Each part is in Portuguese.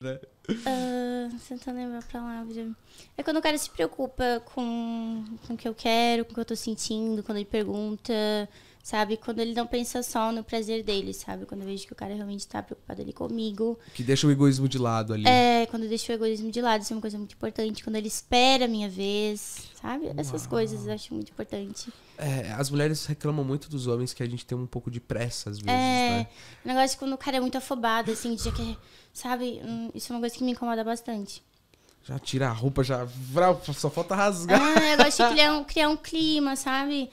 né? Uh, ah, tentando tá lembrar a palavra. É quando o cara se preocupa com, com o que eu quero, com o que eu tô sentindo, quando ele pergunta sabe? Quando ele não pensa só no prazer dele, sabe? Quando eu vejo que o cara realmente tá preocupado ali comigo. Que deixa o egoísmo de lado ali. É, quando deixa o egoísmo de lado, isso é uma coisa muito importante. Quando ele espera a minha vez, sabe? Uau. Essas coisas eu acho muito importante. É, as mulheres reclamam muito dos homens que a gente tem um pouco de pressa, às vezes, é, né? O negócio é quando o cara é muito afobado, assim, já que, sabe? Hum, isso é uma coisa que me incomoda bastante. Já tira a roupa, já. Só falta rasgar. Ah, eu gosto de criar um, criar um clima, sabe?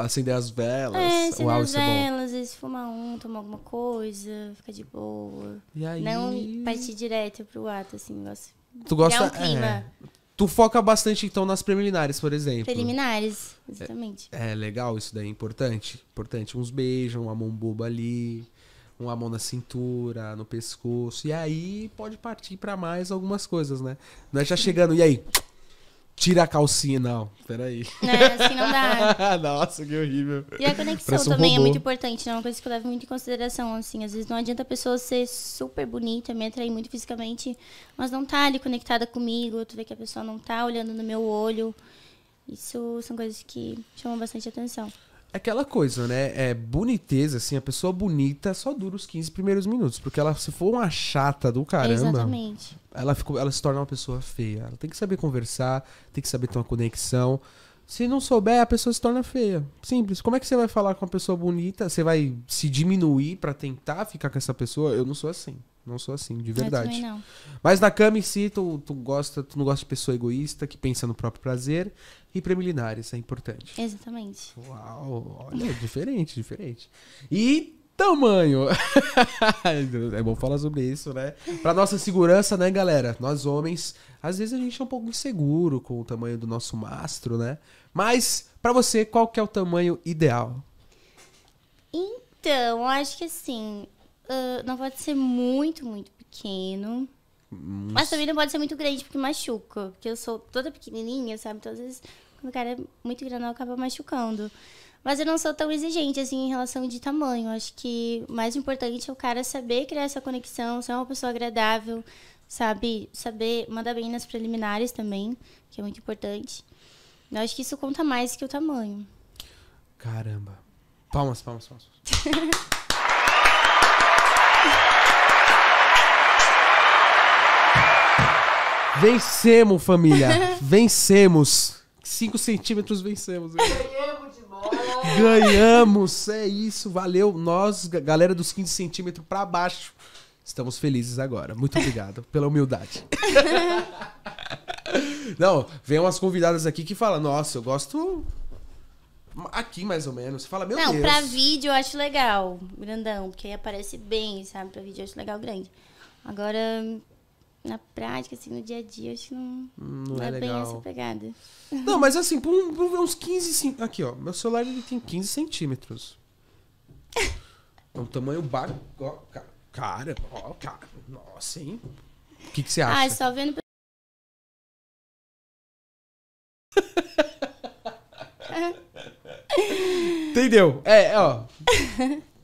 Acender as velas. É, acender as é velas, é às vezes fumar um, tomar alguma coisa, ficar de boa. E aí... Não partir direto pro ato, assim, gosto. Tu gosta. Um clima. É. Tu foca bastante, então, nas preliminares, por exemplo. Preliminares, é, exatamente. É, é legal isso daí, é importante. Importante. Uns beijos, uma mão boba ali, uma mão na cintura, no pescoço. E aí pode partir para mais algumas coisas, né? Não é já chegando, e aí? Tira a calcinha, não. Peraí. Não, é assim não dá. Nossa, que horrível. E a conexão também é muito importante, é uma coisa que eu levo muito em consideração, assim. Às vezes não adianta a pessoa ser super bonita, me atrair muito fisicamente, mas não tá ali conectada comigo, tu vê que a pessoa não tá olhando no meu olho. Isso são coisas que chamam bastante atenção aquela coisa, né? É boniteza, assim, a pessoa bonita só dura os 15 primeiros minutos. Porque ela, se for uma chata do caramba. Exatamente. Ela, fica ela se torna uma pessoa feia. Ela tem que saber conversar, tem que saber ter uma conexão. Se não souber, a pessoa se torna feia. Simples. Como é que você vai falar com uma pessoa bonita? Você vai se diminuir para tentar ficar com essa pessoa? Eu não sou assim. Não sou assim, de verdade. não. Mas na cama em si, tu, tu, gosta, tu não gosta de pessoa egoísta, que pensa no próprio prazer. E preliminares, é importante. Exatamente. Uau, olha, é diferente, diferente. E tamanho. é bom falar sobre isso, né? Para nossa segurança, né, galera? Nós homens, às vezes a gente é um pouco inseguro com o tamanho do nosso mastro, né? Mas para você, qual que é o tamanho ideal? Então, acho que assim, ah, não pode ser muito, muito pequeno. Hum. Mas também não pode ser muito grande, porque machuca. Porque eu sou toda pequenininha, sabe? Então, às vezes, quando o cara é muito grandão, acaba machucando. Mas eu não sou tão exigente, assim, em relação de tamanho. Acho que o mais importante é o cara saber criar essa conexão, ser uma pessoa agradável, sabe? Saber mandar bem nas preliminares também, que é muito importante. Eu acho que isso conta mais que o tamanho. Caramba. Palmas, palmas, palmas. Vencemos, família. Vencemos. 5 centímetros vencemos. Ganhamos Ganhamos. É isso. Valeu. Nós, galera dos 15 centímetros para baixo, estamos felizes agora. Muito obrigado pela humildade. Não, vem umas convidadas aqui que falam, nossa, eu gosto aqui mais ou menos. Você fala, meu Não, Deus. Não, pra vídeo eu acho legal, grandão, porque aí aparece bem, sabe? Pra vídeo eu acho legal grande. Agora, na prática, assim, no dia a dia, acho que não, não, não é, é bem essa pegada. Não, mas assim, por, um, por uns 15 Aqui, ó. Meu celular ele tem 15 centímetros. É um tamanho bar. Ó, cara, ó, cara. Nossa, hein? O que, que você acha? Ah, só vendo. Entendeu? É, ó.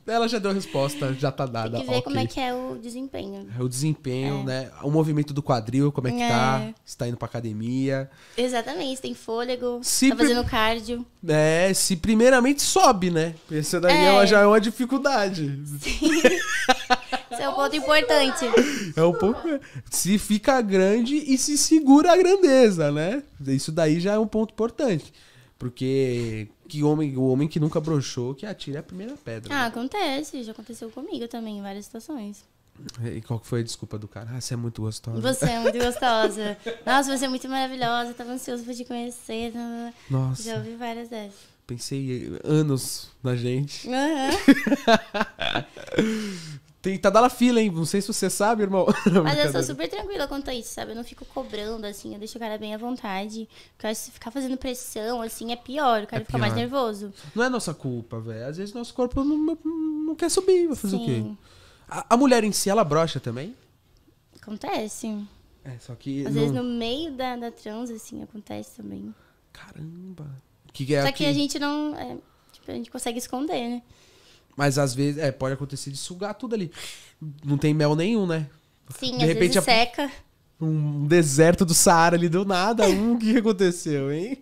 Ela já deu a resposta, já tá dada. Tem que ver okay. como é que é o desempenho. É o desempenho, é. né? O movimento do quadril, como é que tá? é. tá? Se tá indo pra academia. Exatamente, tem fôlego, se tá fazendo cardio. É, se primeiramente sobe, né? Essa daí é. é. já é uma dificuldade. Sim. Isso é um ponto importante. É um ponto Se fica grande e se segura a grandeza, né? Isso daí já é um ponto importante. Porque que homem, o homem que nunca broxou, que atira a primeira pedra. Ah, né? acontece. Já aconteceu comigo também, em várias situações. E qual que foi a desculpa do cara? Ah, você é muito gostosa. Você é muito gostosa. Nossa, você é muito maravilhosa. Tava ansioso pra te conhecer. Tá, tá, tá. Nossa. Já ouvi várias dessas. Pensei anos na gente. Uhum. Tem, tá dando fila, hein? Não sei se você sabe, irmão. Mas eu sou super tranquila quanto a isso, sabe? Eu não fico cobrando, assim, eu deixo o cara bem à vontade. Porque se ficar fazendo pressão, assim, é pior, o cara é fica mais nervoso. Não é nossa culpa, velho. Às vezes nosso corpo não, não quer subir, vai fazer Sim. o quê? A, a, mulher em si, ela brocha também? Acontece. É, só que. Às não... vezes no meio da, da trans, assim, acontece também. Caramba. Que é só aqui? que a gente não. É, tipo, a gente consegue esconder, né? Mas às vezes, é, pode acontecer de sugar tudo ali. Não tem mel nenhum, né? Sim, de às repente, vezes a... seca. Um deserto do Saara ali do nada. um o que aconteceu, hein?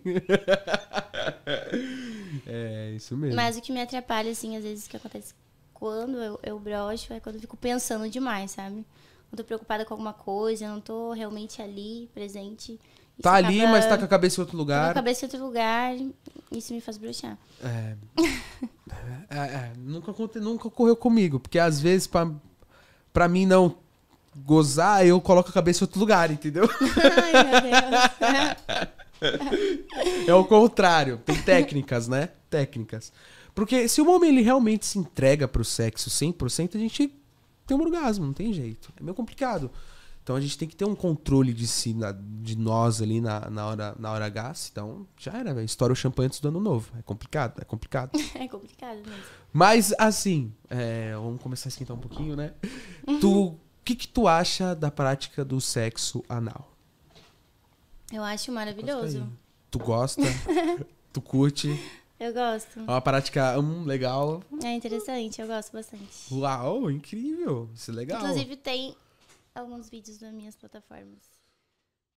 é, isso mesmo. Mas o que me atrapalha, assim, às vezes que acontece quando eu, eu broxo é quando eu fico pensando demais, sabe? Quando eu tô preocupada com alguma coisa, não tô realmente ali, presente. Isso tá ali, mas tá com a cabeça em outro lugar. Tá com a cabeça em outro lugar. Isso me faz brochar É. É, é, nunca, nunca ocorreu comigo, porque às vezes, pra, pra mim não gozar, eu coloco a cabeça em outro lugar, entendeu? Ai, meu Deus. é o contrário. Tem técnicas, né? Técnicas. Porque se o homem ele realmente se entrega pro sexo 100%, a gente tem um orgasmo, não tem jeito. É meio complicado. Então a gente tem que ter um controle de si, na, de nós ali na, na, hora, na hora H. Então já era, velho. Estoura o champanhe antes do ano novo. É complicado, é complicado. é complicado mesmo. Mas assim, é, vamos começar a esquentar um pouquinho, né? Uhum. Tu, o que, que tu acha da prática do sexo anal? Eu acho maravilhoso. Tu gosta? tu curte? Eu gosto. É uma prática hum, legal. É interessante, eu gosto bastante. Uau, incrível. Isso é legal. Inclusive tem alguns vídeos nas minhas plataformas.